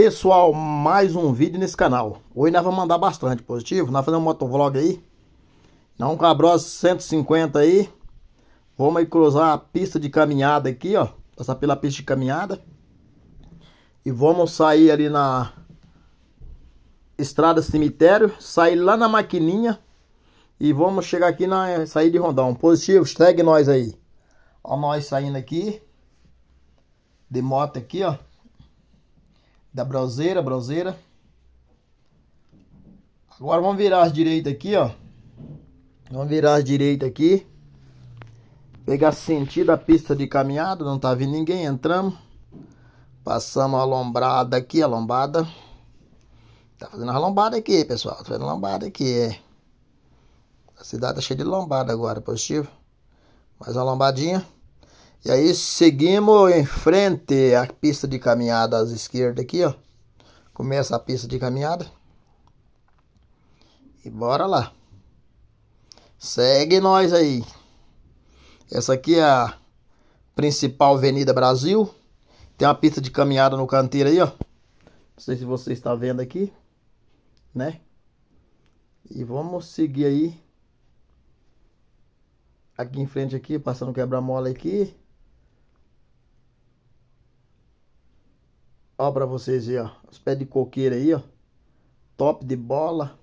Pessoal, mais um vídeo nesse canal. Hoje nós vamos mandar bastante positivo. Nós fazer um motovlog aí. Não cabrosa 150 aí. Vamos aí cruzar a pista de caminhada aqui, ó. Passar pela pista de caminhada. E vamos sair ali na estrada cemitério. Sair lá na maquininha. E vamos chegar aqui na sair de Rondão. Positivo, segue nós aí. Ó nós saindo aqui. De moto aqui, ó da broseira, broseira. Agora vamos virar as direita aqui, ó. Vamos virar as direita aqui. Pegar sentido a pista de caminhada, não tá vindo ninguém, entramos. Passamos a lombrada aqui, a lombada. Tá fazendo a lombada aqui, pessoal. Tá fazendo lombada aqui, é. A cidade tá cheia de lombada agora, positivo. Mais uma lombadinha. E aí seguimos em frente à pista de caminhada à esquerda aqui, ó. Começa a pista de caminhada. E bora lá. Segue nós aí. Essa aqui é a principal Avenida Brasil. Tem uma pista de caminhada no canteiro aí, ó. Não sei se você está vendo aqui, né? E vamos seguir aí. Aqui em frente aqui, passando quebra-mola aqui. Ó pra vocês aí, ó. Os pés de coqueiro aí, ó. Top de bola.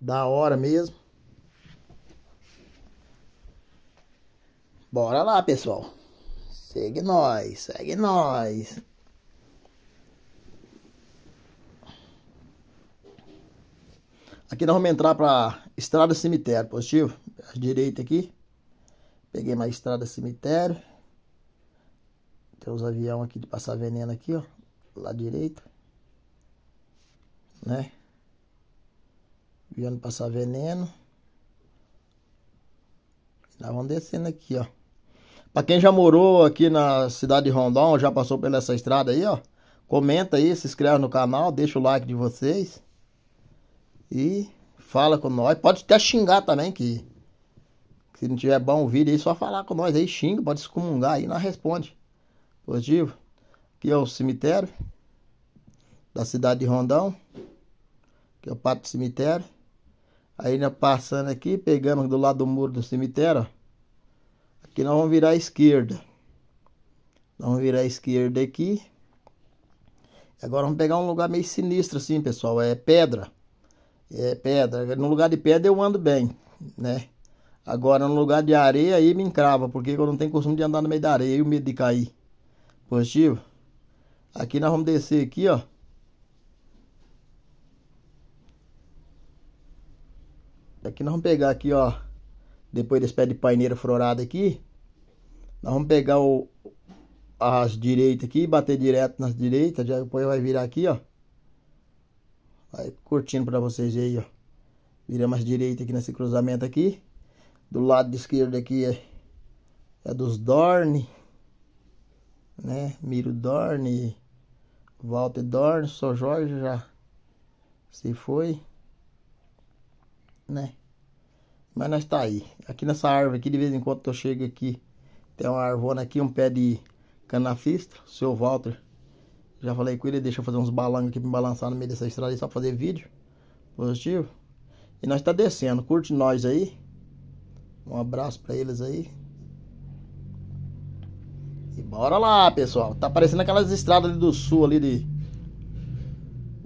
Da hora mesmo. Bora lá, pessoal. Segue nós, segue nós. Aqui nós vamos entrar para estrada cemitério, positivo? À direita aqui. Peguei mais estrada cemitério. Tem os avião aqui de passar veneno aqui, ó. Lá direito. Né? Avião passar veneno. Nós vamos descendo aqui, ó. Pra quem já morou aqui na cidade de Rondon, já passou pela essa estrada aí, ó. Comenta aí, se inscreve no canal, deixa o like de vocês. E fala com nós. Pode até xingar também, que se não tiver bom o vídeo aí, só falar com nós aí, xinga, pode excomungar aí, nós responde. Ogivo. Aqui é o cemitério da cidade de Rondão, que é o parque do cemitério. Aí nós passando aqui, pegamos do lado do muro do cemitério, ó. Aqui nós vamos virar à esquerda. Nós vamos virar à esquerda aqui. Agora vamos pegar um lugar meio sinistro assim, pessoal. É pedra. É pedra. No lugar de pedra eu ando bem, né? Agora no lugar de areia aí me encrava, porque eu não tenho costume de andar no meio da areia e o medo de cair. Positivo? Aqui nós vamos descer aqui, ó. Aqui nós vamos pegar aqui, ó. Depois desse pé de paineira florado aqui. Nós vamos pegar o, as direitas aqui, bater direto nas direitas. Já depois vai virar aqui, ó. Vai curtindo pra vocês aí, ó. Viramos as direitas aqui nesse cruzamento aqui. Do lado esquerdo aqui é, é dos Dorne né? Miro Dorne, Walter Dorne, só Jorge já se foi, né? Mas nós tá aí. Aqui nessa árvore aqui, de vez em quando eu chego aqui, tem uma arvona aqui, um pé de canafista, o seu Walter. Já falei com ele, deixa eu fazer uns balangos aqui pra me balançar no meio dessa estrada aí, só fazer vídeo positivo. E nós tá descendo, curte nós aí. Um abraço para eles aí. E bora lá, pessoal. Tá parecendo aquelas estradas do sul ali de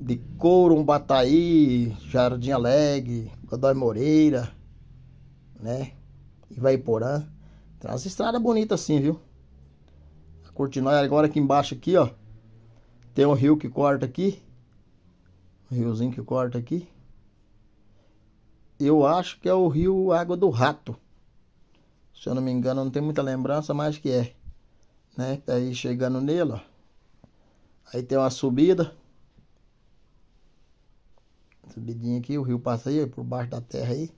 de Corumbataí, Jardim Alegre, Godoy Moreira, né? Ivaiporã. Tem umas estradas bonitas assim, viu? Tá Continuar agora aqui embaixo aqui, ó. Tem um rio que corta aqui. Um riozinho que corta aqui. Eu acho que é o rio Água do Rato. Se eu não me engano, não tem muita lembrança, mas que é né? Tá aí chegando nele, ó. Aí tem uma subida. Subidinha aqui, o rio passa aí, por baixo da terra aí.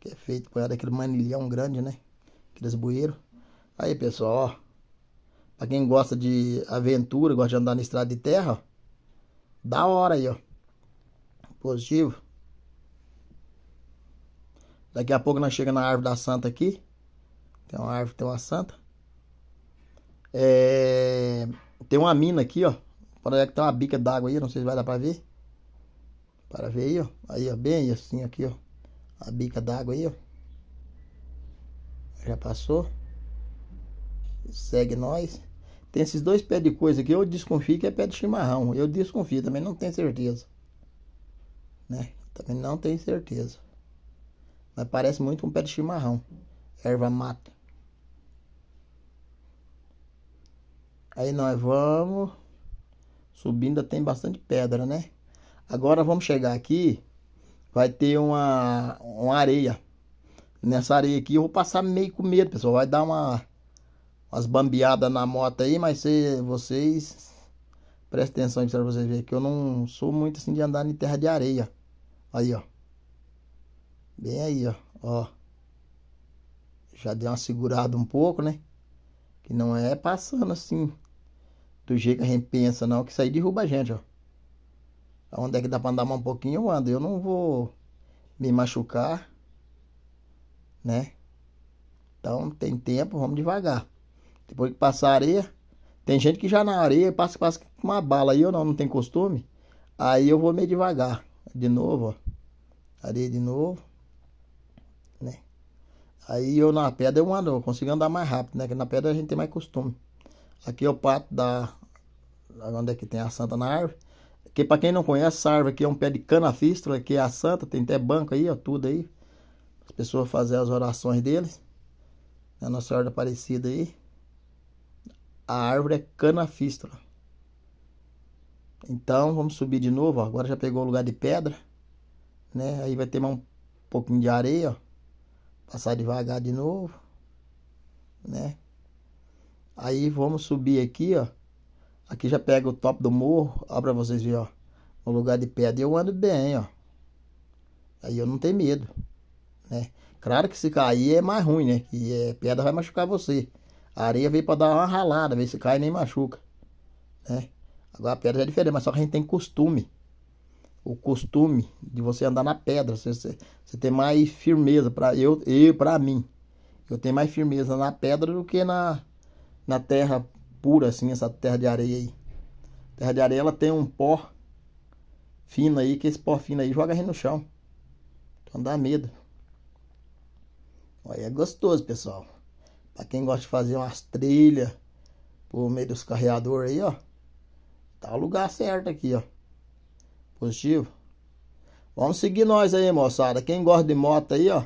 Que é feito por aquele manilhão grande, né? Aqueles bueiros. Aí, pessoal, ó. Pra quem gosta de aventura, gosta de andar na estrada de terra, ó. Da hora aí, ó. Positivo. Daqui a pouco nós chegamos na árvore da santa aqui. Tem uma árvore, tem uma santa. É, tem uma mina aqui, ó. Parece que tem uma bica d'água aí, não sei se vai dar pra ver. Para ver aí, ó. Aí, ó, bem assim aqui, ó. A bica d'água aí, ó. Já passou. Segue nós. Tem esses dois pés de coisa aqui. Eu desconfio que é pé de chimarrão. Eu desconfio, também não tenho certeza. Né? Também não tenho certeza. Mas parece muito um pé de chimarrão. Erva mata. Aí nós vamos subindo, tem bastante pedra, né? Agora vamos chegar aqui, vai ter uma, uma areia. Nessa areia aqui eu vou passar meio com medo, pessoal. Vai dar uma, umas bambeadas na moto aí, mas se, vocês prestem atenção aí pra vocês verem que eu não sou muito assim de andar em terra de areia. Aí, ó. Bem aí, ó. ó. Já dei uma segurada um pouco, né? Que não é passando assim do jeito que a gente pensa, não, que isso aí derruba a gente, ó. Então, onde é que dá pra andar mais um pouquinho, eu ando. Eu não vou me machucar, né? Então tem tempo, vamos devagar. Depois que passar a areia, tem gente que já na areia passa, passa com uma bala aí, eu não, não tem costume. Aí eu vou meio devagar. De novo, ó. Areia de novo. Né? Aí eu na pedra eu ando, eu consigo andar mais rápido, né? Porque na pedra a gente tem mais costume. Aqui é o pato da... Onde é que tem a santa na árvore. Que para quem não conhece, essa árvore aqui é um pé de cana fístula, que é a santa, tem até banco aí, ó, tudo aí. As pessoas fazem as orações deles. É a Nossa Senhora Aparecida aí. A árvore é cana fístula. Então, vamos subir de novo, ó. Agora já pegou o lugar de pedra, né? Aí vai ter mais um pouquinho de areia, ó. Passar devagar de novo, né? Aí vamos subir aqui, ó. Aqui já pega o top do morro, ó pra vocês verem, ó. No lugar de pedra eu ando bem, ó. Aí eu não tenho medo, né? Claro que se cair é mais ruim, né? Que é, pedra vai machucar você. A areia veio para dar uma ralada, ver se cai nem machuca, né? Agora a pedra é diferente, mas só que a gente tem costume. O costume de você andar na pedra, você, você, você tem mais firmeza para eu, eu para mim. Eu tenho mais firmeza na pedra do que na na terra pura, assim, essa terra de areia aí. Terra de areia, ela tem um pó fino aí, que esse pó fino aí joga a gente no chão. Então dá medo. Olha, é gostoso, pessoal. Pra quem gosta de fazer umas trilhas por meio dos carreadores aí, ó. Tá o lugar certo aqui, ó. Positivo. Vamos seguir nós aí, moçada. Quem gosta de moto aí, ó.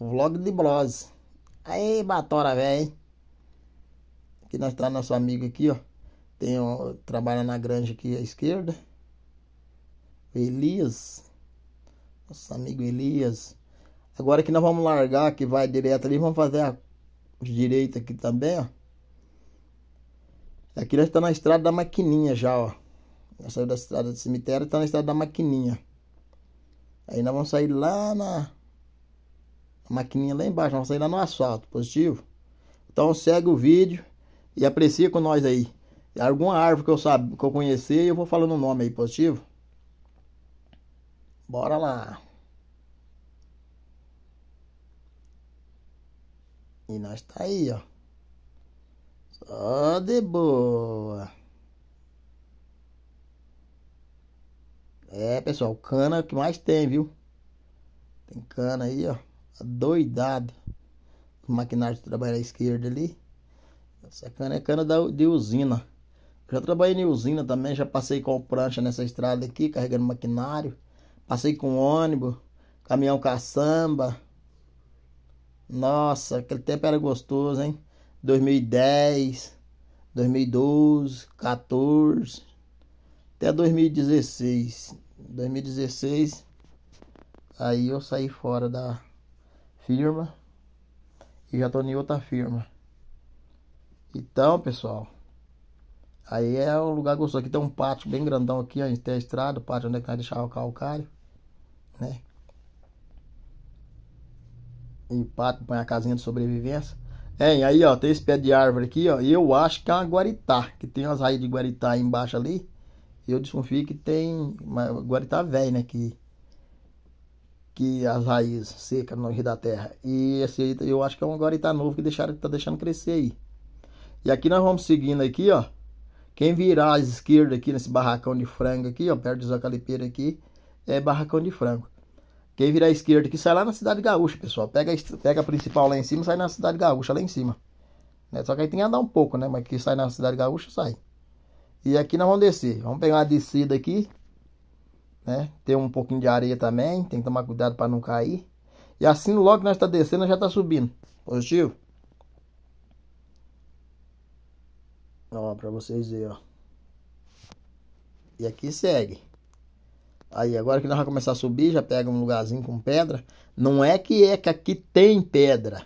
O vlog de Brose. Aí, batora, velho. Aqui nós está nosso amigo aqui, ó. Tem, ó, trabalha na granja aqui à esquerda. O Elias. Nosso amigo Elias. Agora que nós vamos largar, que vai direto ali, vamos fazer a direita aqui também, ó. Aqui nós estamos tá na estrada da maquininha já, ó. Nós saímos da estrada do cemitério, estamos tá na estrada da maquininha. Aí nós vamos sair lá na... A maquininha lá embaixo, nós vamos sair lá no asfalto, positivo? Então segue o vídeo e aprecia com nós aí. Alguma árvore que eu, sabe, que eu conhecer, eu vou falando o nome aí positivo. Bora lá. E nós tá aí, ó. Só de boa. É, pessoal, cana é que mais tem, viu? Tem cana aí, ó. doidado. O maquinário trabalha à esquerda ali. Essa cana é cana da, de usina. Já trabalhei em usina também, já passei com prancha nessa estrada aqui, carregando maquinário. Passei com ônibus, caminhão caçamba. Nossa, aquele tempo era gostoso, hein? 2010, 2012, 14, até 2016. 2016, aí eu saí fora da firma e já tô em outra firma. Então, pessoal, aí é o um lugar gostoso. Aqui tem um pátio bem grandão aqui, ó, a gente tem a estrada, o pátio onde é que nós deixava o calcário, né? E pátio, põe a casinha de sobrevivência. É, e aí, ó, tem esse pé de árvore aqui, ó, e eu acho que é uma guaritá, que tem umas raízes de guaritá aí embaixo ali. Eu desconfio que tem uma guaritá velha, né, que que as raízes secas no rio da terra. E esse aí eu acho que é um guaritá novo que deixaram tá deixando crescer aí. E aqui nós vamos seguindo aqui, ó. Quem virar à esquerda aqui nesse barracão de frango aqui, ó, perto do Zacalipeira aqui, é barracão de frango. Quem virar à esquerda aqui sai lá na Cidade Gaúcha, pessoal. Pega, pega a principal lá em cima sai na Cidade Gaúcha, lá em cima. Né? Só que aí tem que andar um pouco, né? Mas que sai na Cidade Gaúcha, sai. E aqui nós vamos descer. Vamos pegar uma descida aqui. Né? Tem um pouquinho de areia também. Tem que tomar cuidado para não cair. E assim logo que nós está descendo, nós já está subindo. Positivo? Ó, pra vocês verem, ó. E aqui segue. Aí, agora que nós vamos começar a subir, já pega um lugarzinho com pedra. Não é que é que aqui tem pedra.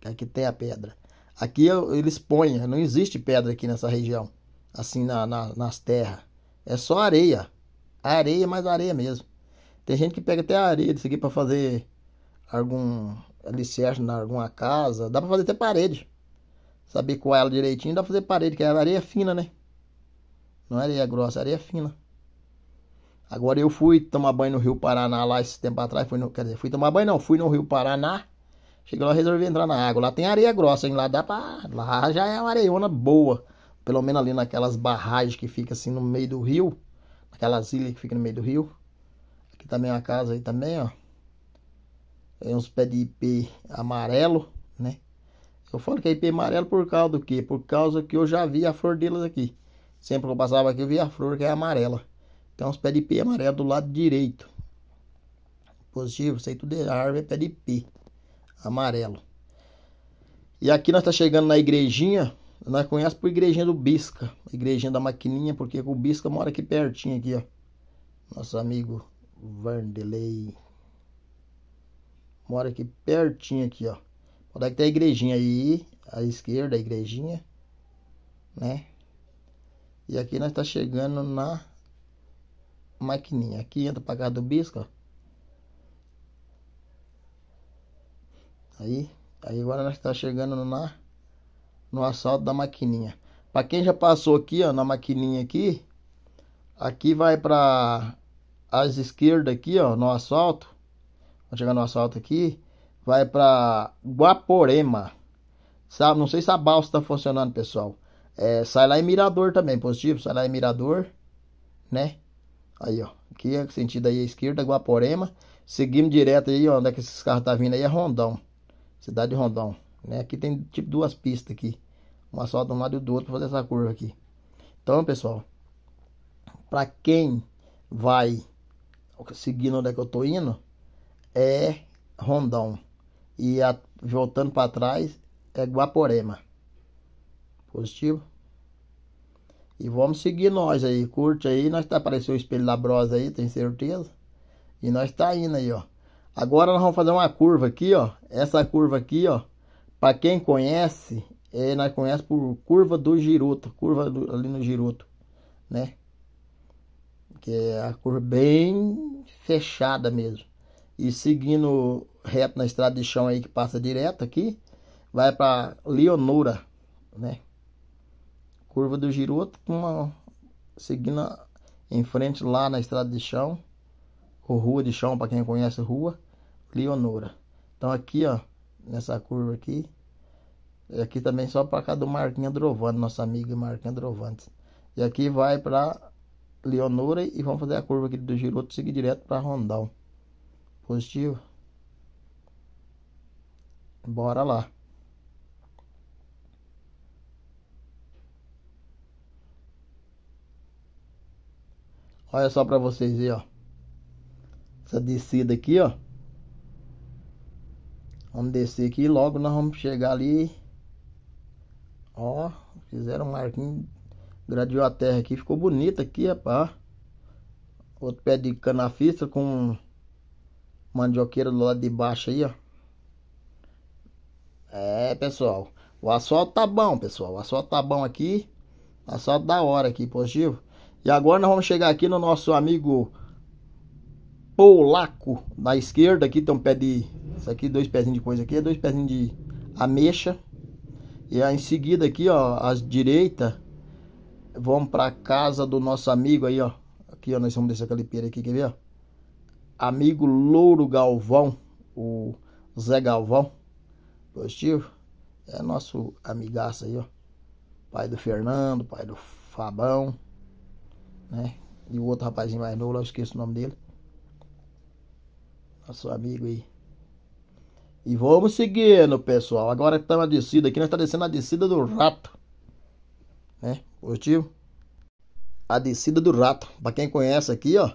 Que aqui tem a pedra. Aqui eles põem, não existe pedra aqui nessa região. Assim, na, na, nas terras. É só areia. Areia, mais areia mesmo. Tem gente que pega até areia disso aqui pra fazer algum alicerce em alguma casa. Dá pra fazer até parede saber com ela direitinho, dá pra fazer parede, que é areia fina, né? Não é areia grossa, é areia fina. Agora eu fui tomar banho no Rio Paraná lá esse tempo atrás, fui no, quer dizer, fui tomar banho não, fui no Rio Paraná, cheguei lá resolvi entrar na água. Lá tem areia grossa, hein? Lá dá pra. Lá já é uma areiona boa. Pelo menos ali naquelas barragens que fica assim no meio do rio. Naquelas ilhas que fica no meio do rio. Aqui também é uma casa aí também, ó. Tem é uns pé de IP amarelo. Eu falo que é IP amarelo por causa do quê? Por causa que eu já vi a flor delas aqui. Sempre que eu passava aqui, eu via a flor que é amarela. Então, os pés de IP amarelo do lado direito. Positivo, sei tudo é árvore, é pé de IP amarelo. E aqui nós está chegando na igrejinha. Nós conhecemos por igrejinha do Bisca. Igrejinha da Maquininha, porque o Bisca mora aqui pertinho, aqui, ó. Nosso amigo Vandelei. Mora aqui pertinho, aqui, ó. Onde é que tem a igrejinha aí, à esquerda, a igrejinha, né? E aqui nós está chegando na maquininha. Aqui entra pra cá do bisco, ó. Aí, aí agora nós está chegando na, no assalto da maquininha. Para quem já passou aqui, ó, na maquininha aqui, aqui vai para as esquerdas aqui, ó, no asfalto. Vou chegar no asfalto aqui vai para Guaporema. Sabe, não sei se a balsa está funcionando, pessoal. É, sai lá em Mirador também, positivo, sai lá em Mirador, né? Aí, ó, aqui é sentido aí à esquerda, Guaporema. Seguimos direto aí, ó, onde é que esses carros tá vindo aí, é Rondão. Cidade de Rondão, né? Aqui tem tipo duas pistas aqui. Uma só de um lado e do outro para fazer essa curva aqui. Então, pessoal, para quem vai seguindo onde é que eu tô indo, é Rondão. E a, voltando para trás é Guaporema. Positivo? E vamos seguir nós aí. Curte aí. Nós tá aparecendo o espelho labrosa aí, tem certeza? E nós tá indo aí, ó. Agora nós vamos fazer uma curva aqui, ó. Essa curva aqui, ó. Para quem conhece, é, nós conhecemos por curva do Giroto. Curva do, ali no Giroto, né? Que é a curva bem fechada mesmo e seguindo reto na estrada de chão aí que passa direto aqui, vai para Leonora, né? Curva do Giroto, uma, seguindo em frente lá na estrada de chão, ou rua de chão para quem conhece rua, Leonora. Então aqui, ó, nessa curva aqui, e aqui também só para cá do Marquinha Drovante, nossa amiga Marquinha Drovante. E aqui vai para Leonora e vamos fazer a curva aqui do Giroto, seguir direto para Rondão. Positivo? Bora lá. Olha só para vocês aí, ó. Essa descida aqui, ó. Vamos descer aqui logo nós vamos chegar ali. Ó, fizeram um marquinho, gradeou a terra aqui, ficou bonita aqui, rapaz. Outro pé de canafista com mandioqueira do lado de baixo aí, ó. É, pessoal. O asfalto tá bom, pessoal. O asfalto tá bom aqui. Asfalto da hora aqui, positivo. E agora nós vamos chegar aqui no nosso amigo polaco na esquerda. Aqui tem um pé de... Isso aqui, dois pezinhos de coisa aqui. Dois pezinhos de ameixa. E aí, em seguida aqui, ó, às direita... Vamos pra casa do nosso amigo aí, ó. Aqui, ó, nós somos dessa calipeira aqui, quer ver, ó? amigo Louro Galvão, o Zé Galvão, positivo, é nosso amigaço aí, ó. Pai do Fernando, pai do Fabão, né? E o outro rapazinho mais novo, lá eu esqueço o nome dele. Nosso amigo aí. E vamos seguindo, pessoal. Agora estamos tá na descida aqui. Nós estamos tá descendo a descida do rato. Né? Positivo? A descida do rato. Para quem conhece aqui, ó.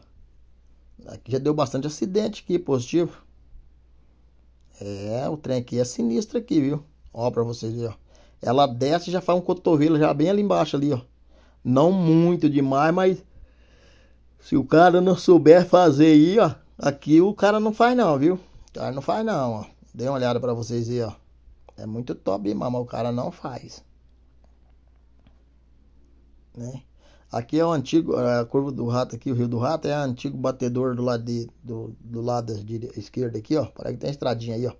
Aqui já deu bastante acidente aqui, positivo. É, o trem aqui é sinistro aqui, viu? Ó, pra vocês verem, ó. Ela desce e já faz um cotovelo já bem ali embaixo ali, ó. Não muito demais, mas... Se o cara não souber fazer aí, ó. Aqui o cara não faz não, viu? O cara não faz não, ó. Dei uma olhada pra vocês aí, ó. É muito top, mas o cara não faz. Né? Aqui é o antigo, a curva do rato aqui, o rio do rato é o antigo batedor do lado, de, do, do lado esquerdo aqui, ó. Parece que tem estradinha aí, ó.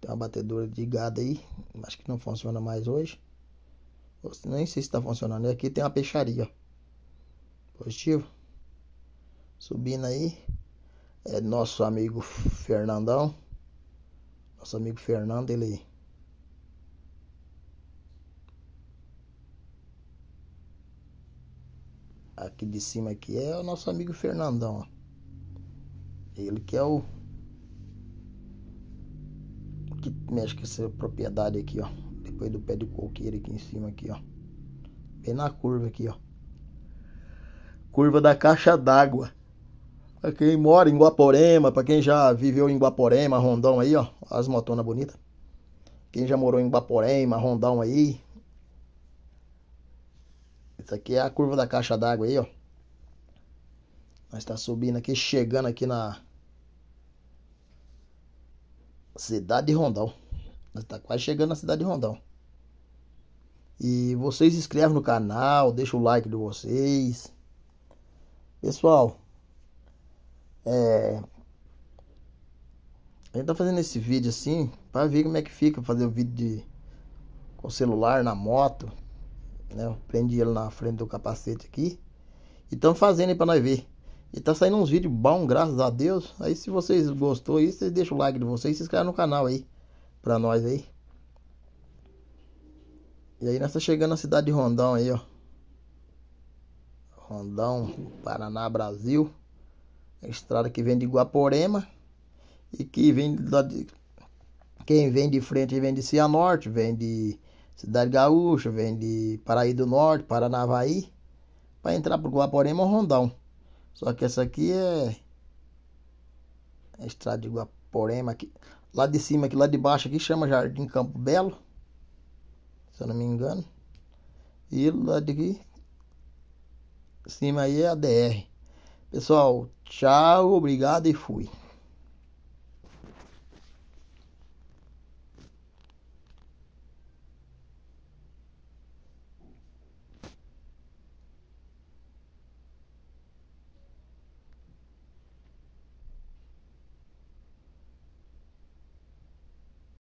Tem uma batedora de gado aí, acho que não funciona mais hoje. Nem sei se está funcionando. E aqui tem uma peixaria, ó. Positivo. Subindo aí. É nosso amigo Fernandão. Nosso amigo Fernando, ele aqui de cima aqui é o nosso amigo Fernandão, ó. Ele que é o que mexe com essa propriedade aqui, ó. Depois do pé de coqueiro aqui em cima aqui, ó. Bem na curva aqui, ó. Curva da caixa d'água. Pra quem mora em Guaporema, pra quem já viveu em Guaporema, Rondão aí, ó. As motonas bonitas. Quem já morou em Guaporema, Rondão aí, isso aqui é a curva da caixa d'água aí, ó. Nós está subindo aqui, chegando aqui na cidade de Rondão. Nós tá quase chegando na cidade de Rondão. E vocês se inscrevem no canal, deixa o like de vocês. Pessoal, é... A gente tá fazendo esse vídeo assim para ver como é que fica fazer o um vídeo de... com o celular na moto, né? prendi ele na frente do capacete aqui. E estamos fazendo aí para nós ver. E tá saindo uns vídeos bons, graças a Deus. Aí se vocês gostou aí, vocês deixam o like de vocês se inscrevem no canal aí. Pra nós aí. E aí nós tá chegando na cidade de Rondão aí, ó. Rondão, Paraná, Brasil. Estrada que vem de Guaporema. E que vem de Quem vem de frente vem de Cianorte, vem de Cidade Gaúcha, vem de Paraí do Norte, Paranavaí, para entrar para Guaporema ou Rondão. Só que essa aqui é a é estrada de Guaporema aqui. Lá de cima, aqui lá de baixo, aqui chama Jardim Campo Belo, se eu não me engano. E lá de cima aí é a DR. Pessoal, tchau, obrigado e fui.